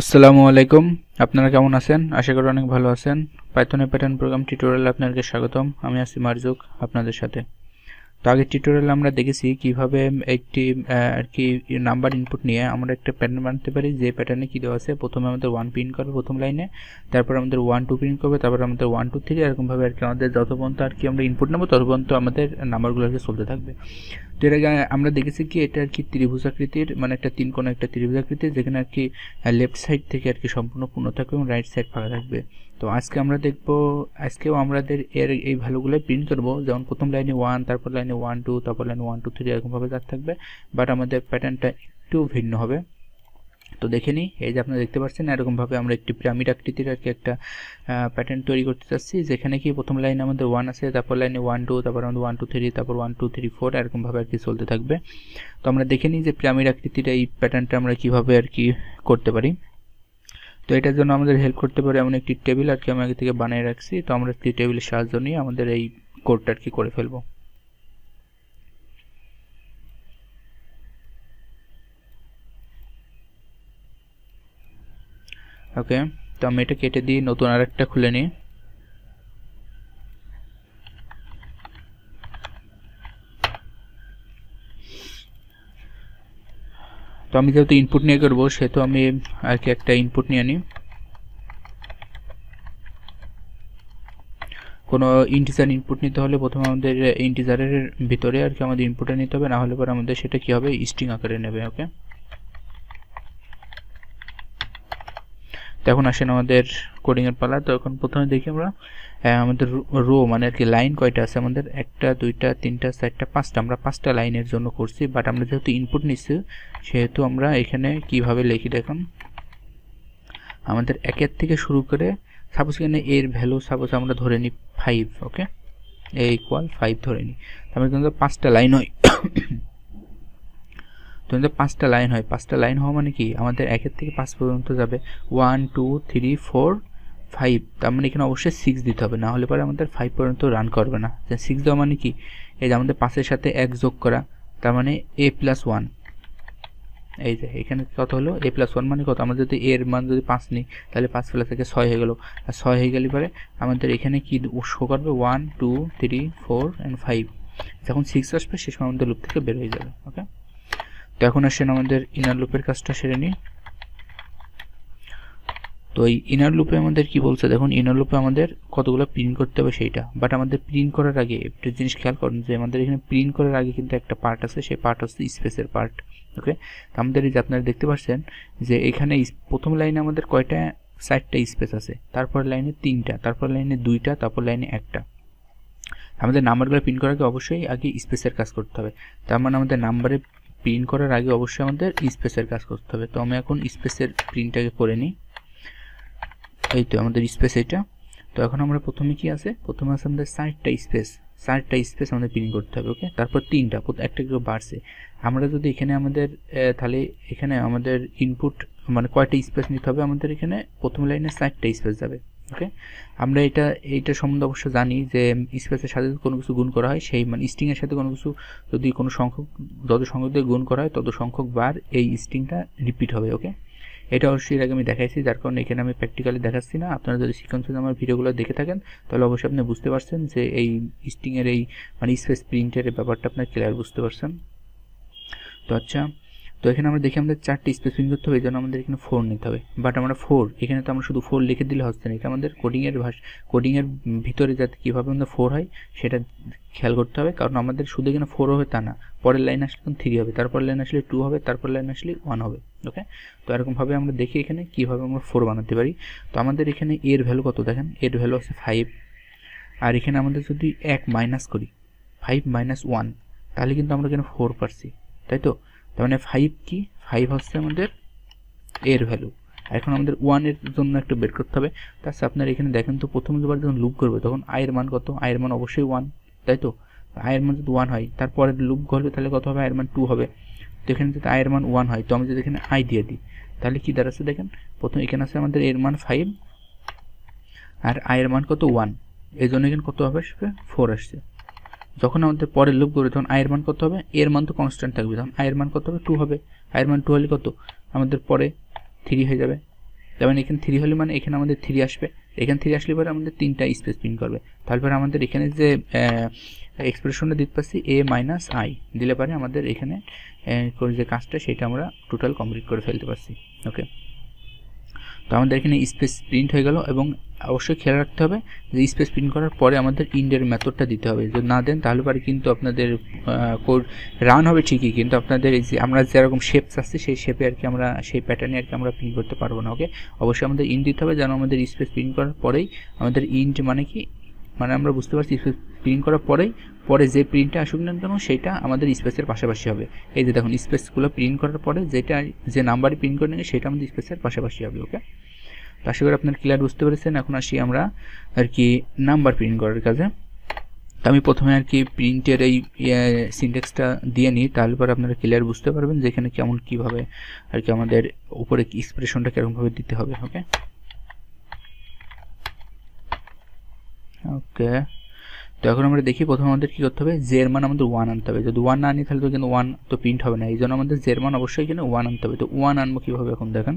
আসসালামু আলাইকুম আপনারা কেমন আছেন আশা করি অনেক ভালো আছেন পাইথনে প্যাটার্ন প্রোগ্রাম টিউটোরিয়াল আপনাদেরকে স্বাগতম আমি আছি মারজুক আপনাদের সাথে তো আগে টিউটোরিয়াল আমরা দেখেছি কিভাবে একটি আর কি নাম্বার ইনপুট নিয়ে আমরা একটা প্যাটার্ন বানাতে পারি যে প্যাটার্নে কী দেওয়া আছে প্রথমে আমাদের ওয়ান প্রিন্ট করবে প্রথম লাইনে তারপর আমাদের ওয়ান টু প্রিন্ট করবে তারপর আমাদের ওয়ান টু থ্রি এরকমভাবে আর কি আমাদের যত পর্যন্ত আর কি আমরা ইনপুট নেবো তত পর্যন্ত আমাদের নাম্বারগুলো আর কি চলতে থাকবে তো এর আগে আমরা দেখেছি কি এটা আর কি ত্রিভুজাকৃতির মানে একটা তিন কোনো একটা ত্রিভুজাকৃতির যেখানে আর কি লেফট সাইড থেকে আর কি সম্পূর্ণ পূর্ণ থাকবে এবং রাইট সাইড ফাঁকা থাকবে তো আজকে আমরা দেখব আজকেও আমাদের এর এই ভ্যালুগুলো প্রিন্ট করব যেমন প্রথম লাইনে ওয়ান তারপর লাইনে ওয়ান টু তারপর লাইনে ওয়ান টু থ্রি এরকমভাবে যার থাকবে বাট আমাদের প্যাটার্নটা একটু ভিন্ন হবে তো দেখে নিই এই যে আপনারা দেখতে পাচ্ছেন এরকমভাবে আমরা একটি পিরামিড আকৃতির আর কি একটা প্যাটার্ন তৈরি করতে চাচ্ছি যেখানে কি প্রথম লাইনে আমাদের ওয়ান আছে তারপর লাইনে ওয়ান টু তারপর আমাদের ওয়ান টু থ্রি তারপর ওয়ান টু থ্রি ফোর এরকমভাবে আর কি চলতে থাকবে তো আমরা দেখে নিই যে পিরামিড আকৃতির এই প্যাটার্নটা আমরা কীভাবে আর কি করতে পারি তো এটার জন্য আমাদের হেল্প করতে পারে এমন একটি টেবিল আর কি আমি আগে থেকে বানিয়ে রাখছি তো আমরা একটি টেবিলের সাহায্য নিয়ে আমাদের এই কোডটা আর কি করে ফেলবো ওকে তো আমি এটা কেটে দিই নতুন আরেকটা খুলে নিই তো আমি যেহেতু ইনপুট নিয়ে করবো সেহেতু আমি আর কি একটা ইনপুট নিয়ে নিই কোনো ইন্টিজার ইনপুট নিতে হলে প্রথমে আমাদের ইন্টিজারের ভিতরে আর কি আমাদের ইনপুটটা নিতে হবে না হলে পরে আমাদের সেটা কী হবে স্ট্রিং আকারে নেবে ওকে তখন এখন আসেন আমাদের কোডিংয়ের পালা তো এখন প্রথমে দেখি আমরা আমাদের রো মানে আর কি লাইন কয়টা আছে আমাদের একটা দুইটা তিনটা চারটা পাঁচটা আমরা পাঁচটা লাইনের জন্য করছি বাট আমরা যেহেতু ইনপুট নিচ্ছি সেহেতু আমরা এখানে কিভাবে লিখি দেখুন আমাদের একের থেকে শুরু করে সাপোজ এখানে এর ভ্যালু সাপোজ আমরা ধরে নিই five okay a equal five ধরে নিই তারপরে কিন্তু পাঁচটা লাইন হয় ধরুন পাঁচটা লাইন হয় পাঁচটা লাইন হওয়া মানে কি আমাদের একের থেকে পাঁচ পর্যন্ত যাবে one two three four five তার মানে এখানে অবশ্যই সিক্স দিতে হবে না হলে পরে আমাদের ফাইভ পর্যন্ত রান করবে না সিক্স দেওয়া মানে কি এই যে আমাদের পাঁচের সাথে এক যোগ করা তার মানে এ প্লাস ওয়ান এই যে এখানে কত হলো এ প্লাস ওয়ান মানে কত আমাদের যদি এর মান যদি পাঁচ নিই তাহলে পাঁচ প্লাস থেকে ছয় হয়ে গেলো আর ছয় হয়ে গেলে পরে আমাদের এখানে কি শো করবে one two three four and five যখন সিক্স আসবে সে সময় আমাদের লুপ থেকে বের হয়ে যাবে ওকে তো এখন আসেন আমাদের ইনার লুপের কাজটা সেরে নিই তো এই ইনার লুপে আমাদের কি বলছে দেখুন ইনার লুপে আমাদের কতগুলো প্রিন্ট করতে হবে সেইটা বাট আমাদের প্রিন্ট করার আগে একটা জিনিস খেয়াল করুন যে আমাদের এখানে প্রিন্ট করার আগে কিন্তু একটা পার্ট আছে সেই পার্ট হচ্ছে স্পেসের পার্ট ওকে তো আমাদের এই যে আপনারা দেখতে পাচ্ছেন যে এখানে প্রথম লাইনে আমাদের কয়টা চারটা স্পেস আছে তারপর লাইনে তিনটা তারপর লাইনে দুইটা তারপর লাইনে একটা আমাদের নাম্বারগুলো প্রিন্ট করার আগে অবশ্যই আগে স্পেসের কাজ করতে হবে তার মানে আমাদের নাম্বারে প্রিন্ট করার আগে অবশ্যই আমাদের স্পেসের কাজ করতে হবে তো আমি এখন স্পেসের প্রিন্টটাকে করে নিই এই তো আমাদের স্পেস এটা তো এখন আমরা প্রথমে কি আছে প্রথমে আছে আমাদের ষাটটা স্পেস ষাটটা স্পেস আমাদের প্রিন্ট করতে হবে ওকে তারপর তিনটা একটা করে বাড়ছে আমরা যদি এখানে আমাদের তাহলে এখানে আমাদের ইনপুট মানে কয়টা স্পেস নিতে হবে আমাদের এখানে প্রথম লাইনে ষাটটা স্পেস যাবে ওকে আমরা এটা এইটা সম্বন্ধে অবশ্য জানি যে স্পেসের সাথে কোনো কিছু গুণ করা হয় সেই মানে স্ট্রিংয়ের সাথে কোনো কিছু যদি কোনো সংখ্যক যত সংখ্যক দিয়ে গুণ করা হয় তত সংখ্যক বার এই স্ট্রিংটা রিপিট হবে ওকে এটা অবশ্যই এর আগে আমি দেখাইছি যার কারণে এখানে আমি প্র্যাকটিক্যালি দেখাচ্ছি না আপনারা যদি সিকোয়েন্সে আমার ভিডিওগুলো দেখে থাকেন তাহলে অবশ্যই আপনি বুঝতে পারছেন যে এই স্টিংয়ের এই মানে স্পেস প্রিন্টের ব্যাপারটা আপনার ক্লিয়ার বুঝতে পারছেন তো আচ্ছা তো এখানে আমরা দেখি আমাদের চারটি ফিল করতে হবে এই জন্য আমাদের এখানে ফোর নিতে হবে বাট আমরা ফোর এখানে তো আমরা শুধু ফোর লিখে দিলে হচ্ছে না এটা আমাদের কোডিংয়ের ভাষ কোডিংয়ের ভিতরে যাতে কীভাবে আমাদের ফোর হয় সেটা খেয়াল করতে হবে কারণ আমাদের শুধু এখানে ফোর হবে তা না পরের লাইন আসলে তখন থ্রি হবে তারপর লাইন আসলে টু হবে তারপর লাইন আসলে ওয়ান হবে ওকে তো এরকমভাবে আমরা দেখি এখানে কীভাবে আমরা ফোর বানাতে পারি তো আমাদের এখানে এর ভ্যালু কত দেখেন এর ভ্যালু আছে ফাইভ আর এখানে আমাদের যদি এক মাইনাস করি ফাইভ মাইনাস ওয়ান তাহলে কিন্তু আমরা এখানে ফোর পারছি তাই তো তার মানে ফাইভ কি ফাইভ হচ্ছে আমাদের এর ভ্যালু এখন আমাদের ওয়ানের জন্য একটু বের করতে হবে তার সাথে আপনার এখানে দেখেন তো প্রথম দুবার যখন লুপ করবে তখন আয়ের মান কত আয়ের মান অবশ্যই ওয়ান তাই তো আয়ের মান যদি ওয়ান হয় তারপরে লুপ ঘটবে তাহলে কত হবে আয়ের মান টু হবে তো এখানে যদি আয়ের মান ওয়ান হয় তো আমি যদি এখানে আই দিয়ে দিই তাহলে কী দাঁড়াচ্ছে দেখেন প্রথম এখানে আছে আমাদের এর মান ফাইভ আর আয়ের মান কত ওয়ান এই জন্য এখানে কত হবে ফোর আসছে যখন আমাদের পরের লুপ করবে তখন আয়ের মান কত হবে এর মান তো কনস্ট্যান্ট থাকবে তখন আয়ের মান কত হবে টু হবে আয়ের মান টু হলে কত আমাদের পরে থ্রি হয়ে যাবে যেমন মানে এখানে থ্রি হলে মানে এখানে আমাদের থ্রি আসবে এখানে থ্রি আসলে পরে আমাদের তিনটা স্পেস প্রিন্ট করবে তারপরে আমাদের এখানে যে এক্সপ্রেশনটা দিতে পারছি এ মাইনাস আই দিলে পারে আমাদের এখানে যে কাজটা সেটা আমরা টোটাল কমপ্লিট করে ফেলতে পারছি ওকে তো আমাদের এখানে স্পেস প্রিন্ট হয়ে গেল এবং অবশ্যই খেয়াল রাখতে হবে যে স্পেস প্রিন্ট করার পরে আমাদের ইন্ডের মেথডটা দিতে হবে যদি না দেন তাহলে পরে কিন্তু আপনাদের কোড রান হবে ঠিকই কিন্তু আপনাদের এই যে আমরা যেরকম শেপ চাচ্ছি সেই শেপে আর কি আমরা সেই প্যাটার্নে আর কি আমরা প্রিন্ট করতে পারবো না ওকে অবশ্যই আমাদের ইন দিতে হবে যেন আমাদের স্পেস প্রিন্ট করার পরেই আমাদের ইন্ট মানে কি মানে আমরা বুঝতে পারছি স্পেস প্রিন্ট করার পরেই পরে যে প্রিন্টটা আসুক না কেন সেটা আমাদের স্পেসের পাশাপাশি হবে এই যে দেখুন স্পেসগুলো প্রিন্ট করার পরে যেটা যে নাম্বারে প্রিন্ট করে নেবে সেটা আমাদের স্পেসের পাশাপাশি হবে ওকে তো আশা করি আপনার ক্লিয়ার বুঝতে পেরেছেন এখন আসি আমরা আর কি নাম্বার প্রিন্ট করার কাজে তো আমি প্রথমে আর কি প্রিন্টের এই সিনটেক্সটা ইয়ে, দিয়ে নিই তাহলে পরে আপনারা ক্লিয়ার বুঝতে পারবেন যে এখানে কেমন কীভাবে আর কি আমাদের উপরে এক্সপ্রেশনটা কেরমভাবে দিতে হবে ওকে ওকে তো এখন আমরা দেখি প্রথমে আমাদের কী করতে হবে জের মান আমাদের ওয়ান আনতে হবে যদি ওয়ান না আনি তাহলে তো কিন্তু ওয়ান তো প্রিন্ট হবে না এই জন্য আমাদের জের মান অবশ্যই এখানে ওয়ান আনতে হবে তো ওয়ান আনবো কীভাবে এখন দেখেন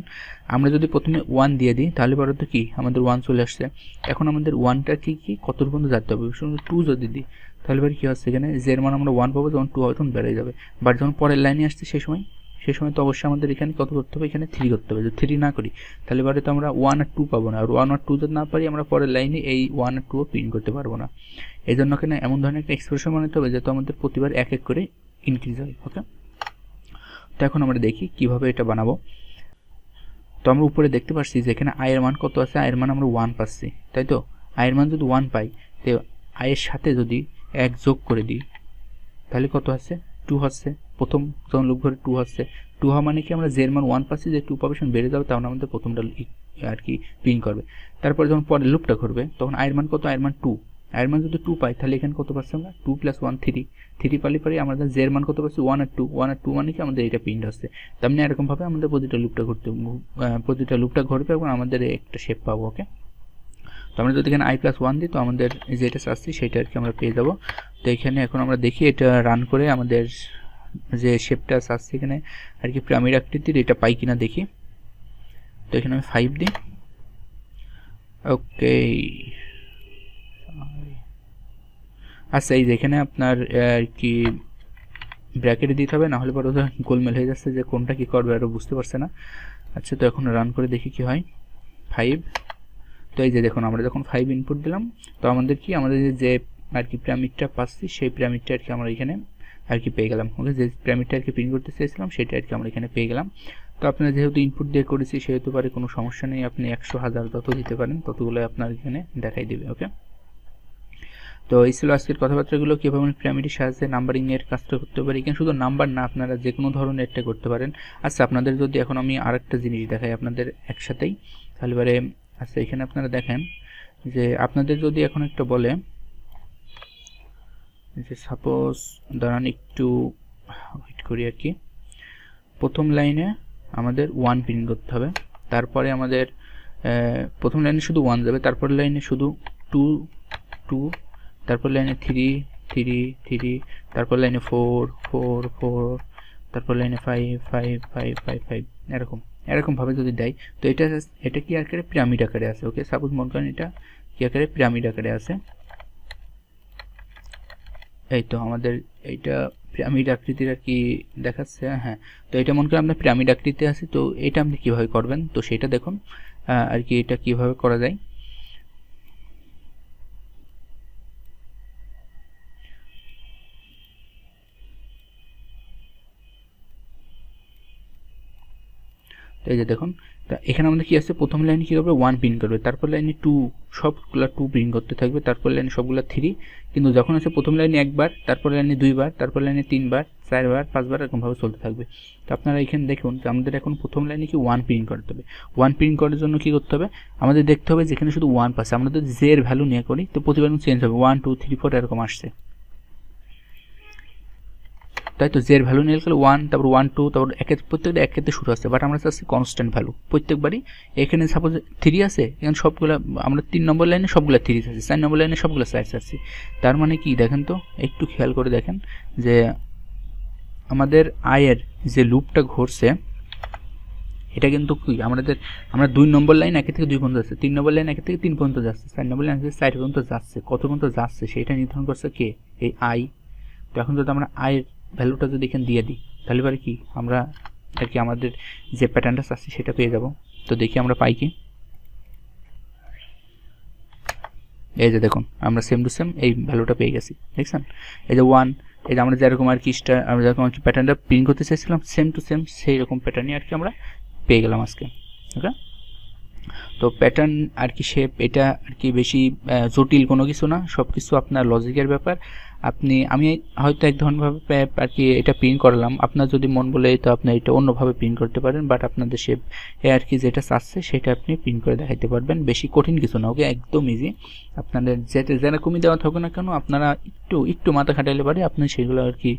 আমরা যদি প্রথমে ওয়ান দিয়ে দিই তাহলে পরে তো কী আমাদের ওয়ান চলে আসছে এখন আমাদের ওয়ানটা কী কী কত পর্যন্ত যাতে হবে টু যদি দিই তাহলে পরে কী হচ্ছে এখানে জের মান আমরা ওয়ান পাবো যখন টু হবে তখন বেড়ে যাবে বাট যখন পরের লাইনে আসছে সেই সময় সে সময় তো অবশ্যই আমাদের এখানে কত করতে হবে এখানে থ্রি করতে হবে যদি থ্রি না করি তাহলে এবারে তো আমরা ওয়ান আর টু পাবো না আর ওয়ান আর টু যদি না পারি আমরা পরের লাইনে এই ওয়ান আর টুও প্রিন্ট করতে পারবো না এই জন্য এখানে এমন ধরনের একটা এক্সপ্রেশন বানাতে হবে যাতে আমাদের প্রতিবার এক এক করে ইনক্রিজ হয় ওকে তো এখন আমরা দেখি কিভাবে এটা বানাবো তো আমরা উপরে দেখতে পাচ্ছি যে এখানে আয়ের মান কত আছে আয়ের মান আমরা ওয়ান পাচ্ছি তাই তো আয়ের মান যদি ওয়ান পাই তো আয়ের সাথে যদি এক যোগ করে দিই তাহলে কত আছে টু হচ্ছে প্রথম যখন লুপ ঘরে টু হচ্ছে টু হওয়া মানে কি আমরা জের মান ওয়ান পাচ্ছি যে টু পাবেশন বেড়ে যাবে তখন আমাদের প্রথমটা আর কি প্রিন্ট করবে তারপরে যখন পরে লুপটা ঘুরবে তখন আয়ের মান কত আয়ের মান টু আয়ের মান যদি টু পাই তাহলে এখানে কত পারছে আমরা two plus one three three পালি পারি আমাদের জের মান কত পারছি ওয়ান আর টু ওয়ান আর টু মানে কি আমাদের এটা প্রিন্ট হচ্ছে তেমনি মানে এরকমভাবে আমাদের প্রতিটা লুপটা ঘুরতে প্রতিটা লুপটা ঘুরবে এবং আমাদের একটা শেপ পাবো ওকে তো আমরা যদি এখানে আই প্লাস ওয়ান দিই তো আমাদের যেটা আসছে সেটা আর কি আমরা পেয়ে যাবো তো এখানে এখন আমরা দেখি এটা রান করে আমাদের যে শেপটা আসছে এখানে আর কি প্রামির আকৃতির এটা পাই কিনা দেখি তো এখানে আমি ফাইভ দিই ওকে আচ্ছা এই যেখানে আপনার আর কি ব্র্যাকেটে দিতে হবে নাহলে পরে গোলমেল হয়ে যাচ্ছে যে কোনটা কী করবে আরও বুঝতে পারছে না আচ্ছা তো এখন রান করে দেখি কি হয় ফাইভ তো এই যে দেখুন আমরা যখন ফাইভ ইনপুট দিলাম তো আমাদের কি আমাদের যে আর কি পিরামিডটা পাচ্ছি সেই পিরামিডটা আর কি আমরা এখানে আর কি পেয়ে গেলাম ওকে যে পিরামিডটা আর কি প্রিন্ট করতে চেয়েছিলাম সেটা আর কি আমরা এখানে পেয়ে গেলাম তো আপনারা যেহেতু ইনপুট দিয়ে করেছি সেহেতু পারে কোনো সমস্যা নেই আপনি একশো হাজার যত দিতে পারেন ততগুলো আপনার এখানে দেখাই দেবে ওকে তো এই ছিল আজকের কথাবার্তাগুলো কীভাবে আমি পিরামিডের সাহায্যে নাম্বারিংয়ের কাজটা করতে পারি এখানে শুধু নাম্বার না আপনারা যে কোনো ধরনের একটা করতে পারেন আচ্ছা আপনাদের যদি এখন আমি আরেকটা জিনিস দেখাই আপনাদের একসাথেই তাহলে আচ্ছা এখানে আপনারা দেখেন যে আপনাদের যদি এখন একটা বলে যে সাপোজ দাঁড়ান একটু হিট করি আর কি প্রথম লাইনে আমাদের ওয়ান প্রিন্ট করতে হবে তারপরে আমাদের প্রথম লাইনে শুধু ওয়ান যাবে তারপর লাইনে শুধু টু টু তারপর লাইনে থ্রি থ্রি থ্রি তারপর লাইনে ফোর ফোর ফোর তারপর লাইনে five five five five five এরকম এরকমভাবে যদি দেয় তো এটা এটা কি আকারে পিরামিড আকারে আছে ওকে সাপোজ মনে করেন এটা কি আকারে পিরামিড আকারে আছে এই তো আমাদের এইটা পিরামিড আকৃতির আর কি দেখাচ্ছে হ্যাঁ তো এটা মনে করেন আমরা পিরামিড আকৃতিতে আছে তো এটা আপনি কীভাবে করবেন তো সেটা দেখুন আর কি এটা কিভাবে করা যায় এই যে দেখুন তা এখানে আমাদের কী আছে প্রথম লাইনে কী করবে ওয়ান প্রিন্ট করবে তারপর লাইনে টু সবগুলো টু প্রিন্ট করতে থাকবে তারপর লাইনে সবগুলো থ্রি কিন্তু যখন আছে প্রথম লাইনে একবার তারপর লাইনে দুইবার তারপর লাইনে তিনবার চারবার পাঁচবার এরকমভাবে চলতে থাকবে তো আপনারা এখানে দেখুন যে আমাদের এখন প্রথম লাইনে কি ওয়ান প্রিন্ট করতে হবে ওয়ান প্রিন্ট করার জন্য কি করতে হবে আমাদের দেখতে হবে যেখানে শুধু ওয়ান পাচ্ছে আমরা তো জের ভ্যালু নিয়ে করি তো প্রতিবার চেঞ্জ হবে ওয়ান টু থ্রি ফোর এরকম আসছে তাই তো জের ভ্যালু নিয়ে গেলে ওয়ান তারপর ওয়ান টু তারপর এক প্রত্যেকটা এক ক্ষেত্রে শুরু আসছে বাট আমরা চাচ্ছি কনস্ট্যান্ট ভ্যালু প্রত্যেকবারই এখানে সাপোজ থ্রি আছে এখানে সবগুলো আমরা তিন নম্বর লাইনে সবগুলো থ্রি আছে চার নম্বর লাইনে সবগুলো সাইজ আছে তার মানে কি দেখেন তো একটু খেয়াল করে দেখেন যে আমাদের আয়ের যে লুপটা ঘটছে এটা কিন্তু কি আমাদের আমরা দুই নম্বর লাইন একে থেকে দুই পর্যন্ত যাচ্ছে তিন নম্বর লাইন একে থেকে তিন পর্যন্ত যাচ্ছে চার নম্বর লাইন থেকে চার পর্যন্ত যাচ্ছে কত পর্যন্ত যাচ্ছে সেটা নির্ধারণ করছে কে এই আই তো এখন যদি আমরা আয়ের ভ্যালুটা যদি এখানে দিয়ে দিই তাহলে এবার কি আমরা এটা কি আমাদের যে প্যাটার্নটা আসছে সেটা পেয়ে যাব তো দেখি আমরা পাই কি এই যে দেখুন আমরা সেম টু সেম এই ভ্যালুটা পেয়ে গেছি দেখছেন এই যে ওয়ান এই যে আমরা যেরকম আর কি স্টার আমরা যেরকম প্যাটার্নটা প্রিন্ট করতে চাইছিলাম সেম টু সেম সেই রকম প্যাটার্নই আর কি আমরা পেয়ে গেলাম আজকে ওকে তো প্যাটার্ন আর কি শেপ এটা আর কি বেশি জটিল কোনো কিছু না সব কিছু আপনার লজিকের ব্যাপার আপনি আমি হয়তো এক ধরনভাবে আর কি এটা পিন করলাম আপনার যদি মন বলে তো আপনি এটা অন্যভাবে পিন করতে পারেন বাট আপনাদের সে আর কি যেটা চাচ্ছে সেটা আপনি পিন করে দেখাইতে পারবেন বেশি কঠিন কিছু না ওকে একদম ইজি আপনাদের যেটা কমি দেওয়া থাকে না কেন আপনারা একটু একটু মাথা খাটাইলে পারে আপনি সেগুলো আর কি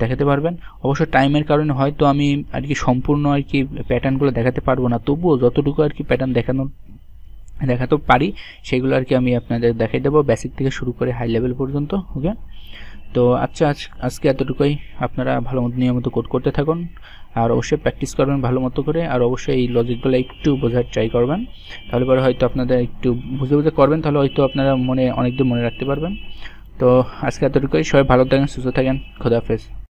দেখাতে পারবেন অবশ্য টাইমের কারণে হয়তো আমি আর কি সম্পূর্ণ আর কি প্যাটার্নগুলো দেখাতে পারবো না তবুও যতটুকু আর কি প্যাটার্ন দেখানোর দেখাতে পারি সেগুলো আর কি আমি আপনাদের দেখাই দেবো বেসিক থেকে শুরু করে হাই লেভেল পর্যন্ত ওকে তো আচ্ছা আজকে এতটুকুই আপনারা ভালো মতো নিয়মিত কোড করতে থাকুন আর অবশ্যই প্র্যাকটিস করবেন ভালো মতো করে আর অবশ্যই এই লজিকগুলো একটু বোঝার ট্রাই করবেন তাহলে পরে হয়তো আপনাদের একটু বুঝে বুঝে করবেন তাহলে হয়তো আপনারা মনে অনেকদিন মনে রাখতে পারবেন তো আজকে এতটুকুই সবাই ভালো থাকেন সুস্থ থাকেন খোদাফেজ